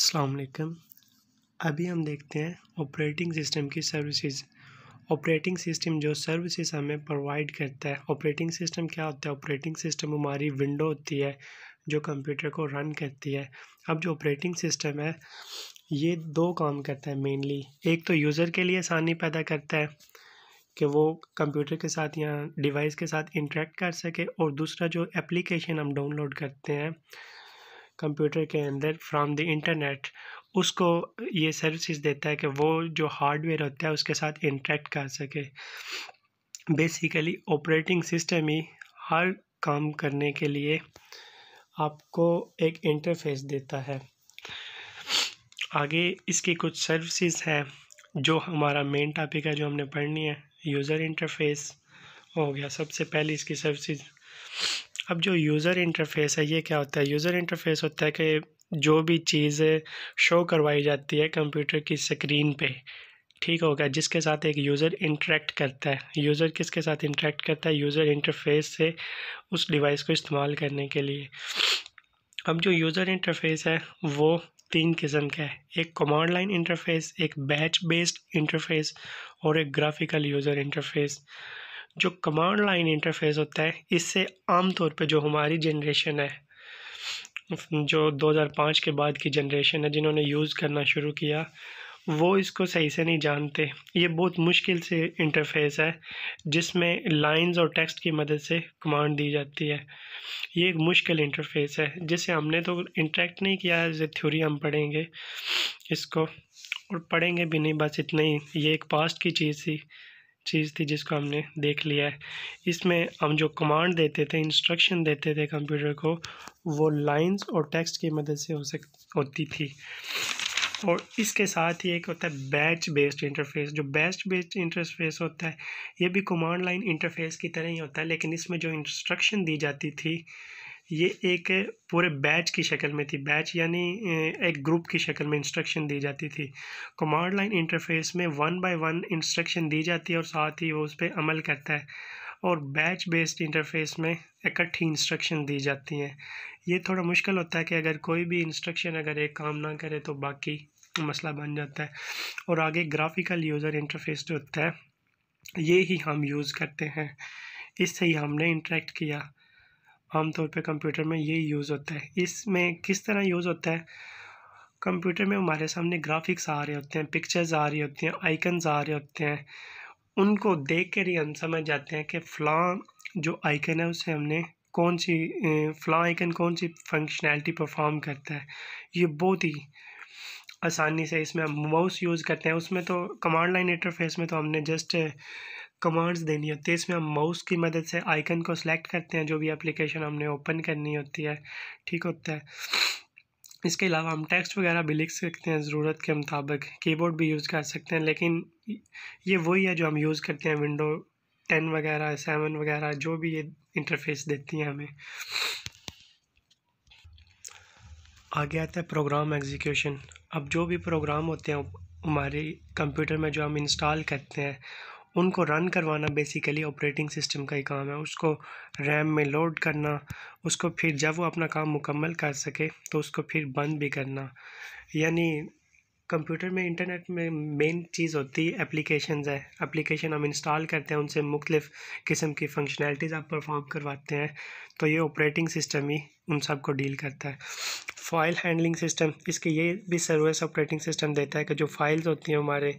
अल्लाम अभी हम देखते हैं ऑपरेटिंग सिस्टम की सर्विसेज ऑपरेटिंग सिस्टम जो सर्विसेज हमें प्रोवाइड करता है ऑपरेटिंग सिस्टम क्या होता है ऑपरेटिंग सिस्टम हमारी विंडो होती है जो कंप्यूटर को रन करती है अब जो ऑपरेटिंग सिस्टम है ये दो काम करता है मेनली एक तो यूज़र के लिए आसानी पैदा करता है कि वो कंप्यूटर के साथ या डिवाइस के साथ इंटरेक्ट कर सके और दूसरा जो एप्लीकेशन हम डाउनलोड करते हैं कंप्यूटर के अंदर फ्रॉम द इंटरनेट उसको ये सर्विसेज देता है कि वो जो हार्डवेयर होता है उसके साथ इंटरेक्ट कर सके बेसिकली ऑपरेटिंग सिस्टम ही हर काम करने के लिए आपको एक इंटरफेस देता है आगे इसकी कुछ सर्विसेज हैं जो हमारा मेन टॉपिक है जो हमने पढ़नी है यूज़र इंटरफेस हो गया सबसे पहले इसकी सर्विसेज अब जो यूज़र इंटरफेस है ये क्या होता है यूज़र इंटरफेस होता है कि जो भी चीज़ें शो करवाई जाती है कंप्यूटर की स्क्रीन पे ठीक हो गया जिसके साथ एक यूज़र इंटरेक्ट करता है यूज़र किसके साथ इंटरेक्ट करता है यूज़र इंटरफेस से उस डिवाइस को इस्तेमाल करने के लिए अब जो यूज़र इंटरफेस है वो तीन किस्म का है एक कमांड लाइन इंटरफेस एक बैच बेस्ड इंटरफेस और एक ग्राफिकल यूज़र इंटरफेस जो कमांड लाइन इंटरफेस होता है इससे आम तौर पे जो हमारी जनरेशन है जो 2005 के बाद की जनरेशन है जिन्होंने यूज़ करना शुरू किया वो इसको सही से नहीं जानते ये बहुत मुश्किल से इंटरफेस है जिसमें लाइंस और टेक्स्ट की मदद से कमांड दी जाती है ये एक मुश्किल इंटरफेस है जिसे हमने तो इंटरेक्ट नहीं किया है थ्योरी हम पढ़ेंगे इसको और पढ़ेंगे भी नहीं बस इतना ही ये एक पास्ट की चीज़ थी चीज़ थी जिसको हमने देख लिया है इसमें हम जो कमांड देते थे इंस्ट्रक्शन देते थे कंप्यूटर को वो लाइंस और टेक्स्ट की मदद से हो सक होती थी और इसके साथ ही एक होता है बैच बेस्ड इंटरफेस जो बैच बेस्ड इंटरफेस होता है ये भी कमांड लाइन इंटरफेस की तरह ही होता है लेकिन इसमें जो इंस्ट्रक्शन दी जाती थी ये एक पूरे बैच की शक्ल में थी बैच यानी एक ग्रुप की शक्ल में इंस्ट्रक्शन दी जाती थी कमांड लाइन इंटरफेस में वन बाय वन इंस्ट्रक्शन दी जाती है और साथ ही वो उस पर अमल करता है और बैच बेस्ड इंटरफेस में इकट्ठी इंस्ट्रक्शन दी जाती हैं ये थोड़ा मुश्किल होता है कि अगर कोई भी इंस्ट्रक्शन अगर एक काम ना करे तो बाकी मसला बन जाता है और आगे ग्राफिकल यूज़र इंटरफेस जो होता है ये ही हम यूज़ करते हैं इससे ही हमने इंटरेक्ट किया आमतौर पे कंप्यूटर में ये यूज़ होता है इसमें किस तरह यूज़ होता है कंप्यूटर में हमारे सामने ग्राफिक्स आ रहे होते हैं पिक्चर्स आ रही होती हैं आइकन्स आ रहे होते हैं उनको देख कर ही हम समझ जाते हैं कि फ़लाँ जो आइकन है उसे हमने कौन सी फ़लाँ आइकन कौन सी फंक्शनैलिटी परफॉर्म करता है ये बहुत ही आसानी से इसमें हम माउस यूज़ करते हैं उसमें तो कमांड लाइन इंटरफेस में तो हमने जस्ट कमांड्स देनी होती है इसमें हम माउस की मदद से आइकन को सिलेक्ट करते हैं जो भी एप्लीकेशन हमने ओपन करनी होती है ठीक होता है इसके अलावा हम टेक्स्ट वगैरह भी लिख सकते हैं ज़रूरत के मुताबिक कीबोर्ड भी यूज़ कर सकते हैं लेकिन ये वही है जो हम यूज़ करते हैं विंडो टेन वगैरह सेवन वगैरह जो भी ये इंटरफेस देती हैं हमें आगे आता है प्रोग्राम एग्जीक्यूशन अब जो भी प्रोग्राम होते हैं हमारे कंप्यूटर में जो हम इंस्टॉल करते हैं उनको रन करवाना बेसिकली ऑपरेटिंग सिस्टम का ही काम है उसको रैम में लोड करना उसको फिर जब वो अपना काम मुकम्मल कर सके तो उसको फिर बंद भी करना यानी कंप्यूटर में इंटरनेट में मेन चीज़ होती है एप्लीकेशंस है एप्लीकेशन हम इंस्टॉल करते हैं उनसे मुख्तफ किस्म की फंक्शनैलिटीज़ आप परफॉर्म करवाते हैं तो ये ऑपरेटिंग सिस्टम ही उन सब को डील करता है फाइल हैंडलिंग सिस्टम इसके ये भी सर्विस ऑपरेटिंग सिस्टम देता है कि जो फाइल्स होती हैं हमारे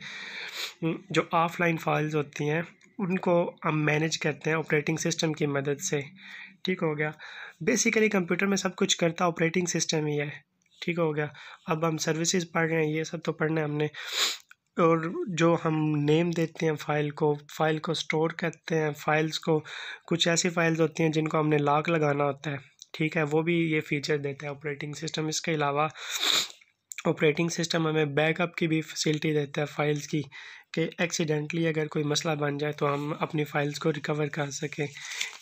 हम्म, जो ऑफलाइन फाइल्स होती हैं उनको हम मैनेज करते हैं ऑपरेटिंग सिस्टम की मदद से ठीक हो गया बेसिकली कंप्यूटर में सब कुछ करता ऑपरेटिंग सिस्टम ही है ठीक हो गया अब हम सर्विसेज पढ़ रहे हैं ये सब तो पढ़ना है हमने और जो हम नेम देते हैं फाइल को फाइल को स्टोर करते हैं फाइल्स को कुछ ऐसी फाइल्स होती हैं जिनको हमने लॉक लगाना होता है ठीक है वो भी ये फीचर देता है ऑपरेटिंग सिस्टम इसके अलावा ऑपरेटिंग सिस्टम हमें बैकअप की भी फैसिलिटी देता है फाइल्स की कि एक्सीडेंटली अगर कोई मसला बन जाए तो हम अपनी फ़ाइल्स को रिकवर कर सकें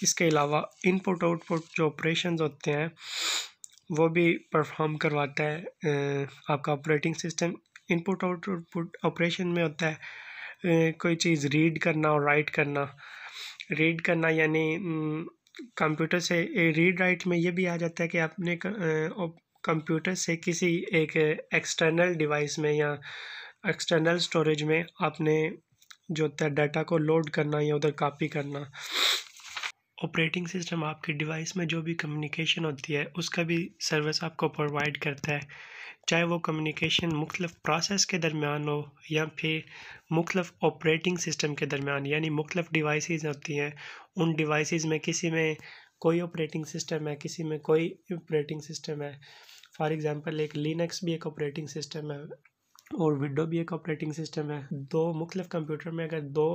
इसके अलावा इनपुट आउटपुट जो ऑपरेशन होते हैं वो भी परफॉर्म करवाता है आपका operating system input output operation में होता है कोई चीज़ रीड करना और राइट करना रीड करना यानी कंप्यूटर से रीड राइट में ये भी आ जाता है कि आपने कंप्यूटर से किसी एक एक्सटर्नल डिवाइस में या एक्सटर्नल स्टोरेज में आपने जो होता है डाटा को लोड करना या उधर कॉपी करना ऑपरेटिंग सिस्टम आपके डिवाइस में जो भी कम्युनिकेशन होती है उसका भी सर्विस आपको प्रोवाइड करता है चाहे वो कम्युनिकेशन मुख्तफ प्रोसेस के दरमियान हो या फिर मुख्तफ ऑपरेटिंग सिस्टम के दरमियान यानी मुख्तफ डिवाइस होती हैं उन डिवाइस में किसी में कोई ऑपरेटिंग सिस्टम है किसी में कोई ऑपरेटिंग सिस्टम है फॉर एग्ज़ाम्पल एक लिनक्स भी एक ऑपरेटिंग सिस्टम है और विंडो भी एक ऑपरेटिंग सिस्टम है दो मुख्तफ कंप्यूटर में अगर दो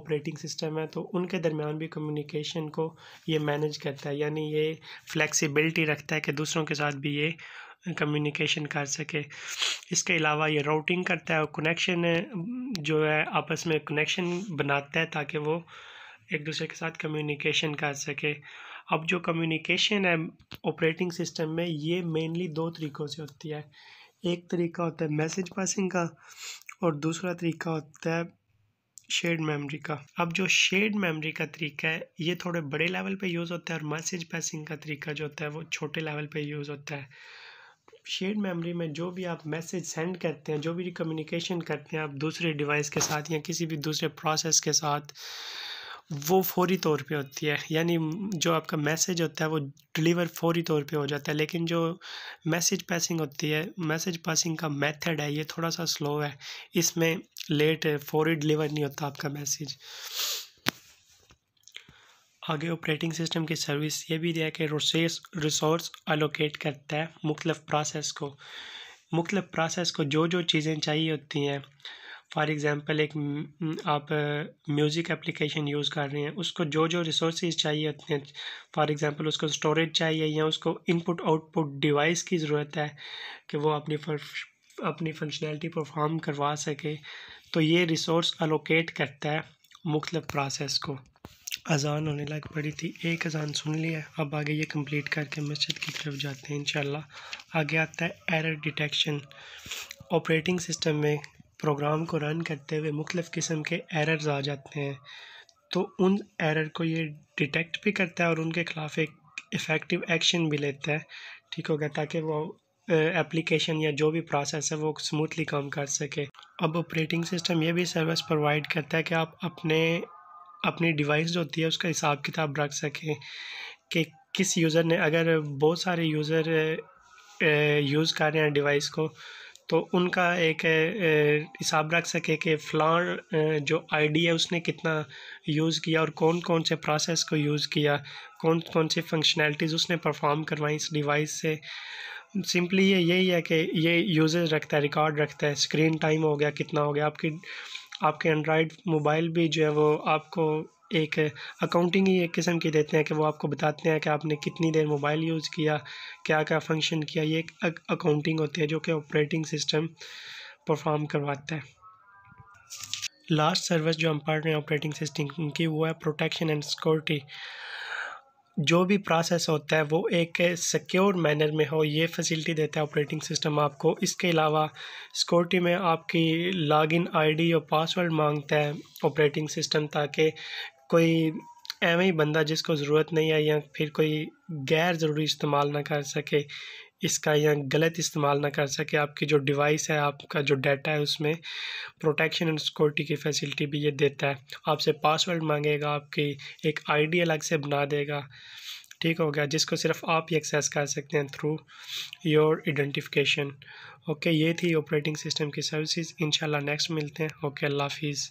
ऑपरेटिंग सिस्टम है तो उनके दरमियान भी कम्युनिकेशन को ये मैनेज करता है यानी ये फ्लेक्सिबिलिटी रखता है कि दूसरों के साथ भी ये कम्युनिकेशन कर सके इसके अलावा ये राउटिंग करता है और कनेक्शन जो है आपस में कनेक्शन बनाता है ताकि वो एक दूसरे के साथ कम्युनिकेशन कर सके अब जो कम्युनिकेशन है ऑपरेटिंग सिस्टम में ये मेनली दो तरीक़ों से होती है एक तरीका होता है मैसेज पासिंग का और दूसरा तरीका होता है शेड मेमोरी का अब जो शेड मेमोरी का तरीका है ये थोड़े बड़े लेवल पे यूज़ होता है और मैसेज पासिंग का तरीका जो होता है वो छोटे लेवल पे यूज़ होता है शेड मेमोरी में जो भी आप मैसेज सेंड करते हैं जो भी कम्युनिकेशन करते हैं आप दूसरे डिवाइस के साथ या किसी भी दूसरे प्रोसेस के साथ वो फौरी तौर पे होती है यानी जो आपका मैसेज होता है वो डिलीवर फौरी तौर पे हो जाता है लेकिन जो मैसेज पासिंग होती है मैसेज पासिंग का मेथड है ये थोड़ा सा स्लो है इसमें लेट फौरी डिलीवर नहीं होता आपका मैसेज आगे ऑपरेटिंग सिस्टम की सर्विस ये भी दिया कि रोसेस रिसोर्स अलोकेट करता है मुख्तफ प्रोसेस को मुख्तफ प्रोसेस को जो जो चीज़ें चाहिए होती हैं फॉर एग्ज़ाम्पल एक आप म्यूज़िक एप्लीकेशन यूज़ कर रहे हैं उसको जो जो रिसोर्स चाहिए होते हैं फॉर एग्ज़ाम्पल उसको स्टोरेज चाहिए या उसको इनपुट आउटपुट डिवाइस की ज़रूरत है कि वो अपनी अपनी फंक्शनैलिटी परफॉर्म करवा सके तो ये रिसोर्स अलोकेट करता है मुख्तफ प्रोसेस को अजान होने लग पड़ी थी एक अजान सुन लिया अब आगे ये कंप्लीट करके मस्जिद की तरफ जाते हैं इन आगे आता है एरर डिटेक्शन ऑपरेटिंग सिस्टम में प्रोग्राम को रन करते हुए मुख्तफ़ किस्म के एरर्स आ जाते हैं तो उन एरर को ये डिटेक्ट भी करता है और उनके ख़िलाफ़ एक इफ़ेक्टिव एक्शन भी लेता है ठीक हो गया ताकि वो एप्लीकेशन या जो भी प्रोसेस है वो स्मूथली काम कर सके अब ऑपरेटिंग सिस्टम ये भी सर्विस प्रोवाइड करता है कि आप अपने अपनी डिवाइस जो होती है उसका हिसाब किताब रख सकें कि किस यूज़र ने अगर बहुत सारे यूज़र यूज़ कर रहे हैं डिवाइस को तो उनका एक हिसाब रख सके कि फ्लॉ जो आईडी है उसने कितना यूज़ किया और कौन कौन से प्रोसेस को यूज़ किया कौन कौन से फंक्शनैलिटीज़ उसने परफॉर्म करवाई इस डिवाइस से सिंपली ये यही है कि ये यूज़र रखता है रिकॉर्ड रखता है स्क्रीन टाइम हो गया कितना हो गया आपकी आपके एंड्रॉयड मोबाइल भी जो है वो आपको एक अकाउंटिंग ही एक किस्म की देते हैं कि वो आपको बताते हैं कि आपने कितनी देर मोबाइल यूज़ किया क्या क्या फंक्शन किया ये एक अकाउंटिंग होती है जो कि ऑपरेटिंग सिस्टम परफॉर्म करवाता है लास्ट सर्विस जो हम पढ़ रहे हैं ऑपरेटिंग सिस्टम की वो है प्रोटेक्शन एंड सिक्योरिटी जो भी प्रोसेस होता है वो एक सिक्योर मैनर में हो ये फैसिलिटी देता है ऑपरेटिंग सिस्टम आपको इसके अलावा सिक्योरिटी में आपकी लॉगिन आईडी और पासवर्ड मांगता है ऑपरेटिंग सिस्टम ताकि कोई एवं ही बंदा जिसको ज़रूरत नहीं है या फिर कोई गैर ज़रूरी इस्तेमाल ना कर सके इसका यहाँ गलत इस्तेमाल ना कर सके आपकी जो डिवाइस है आपका जो डाटा है उसमें प्रोटेक्शन एंड सिक्योरिटी की फैसिलिटी भी ये देता है आपसे पासवर्ड मांगेगा आपकी एक आईडी अलग से बना देगा ठीक हो गया जिसको सिर्फ आप ही एक्सेस कर सकते हैं थ्रू योर आइडेंटिफिकेशन ओके ये थी ऑपरेटिंग सिस्टम की सर्विसेज इंशाल्लाह नेक्स्ट मिलते हैं ओके अल्लाह हाफिज़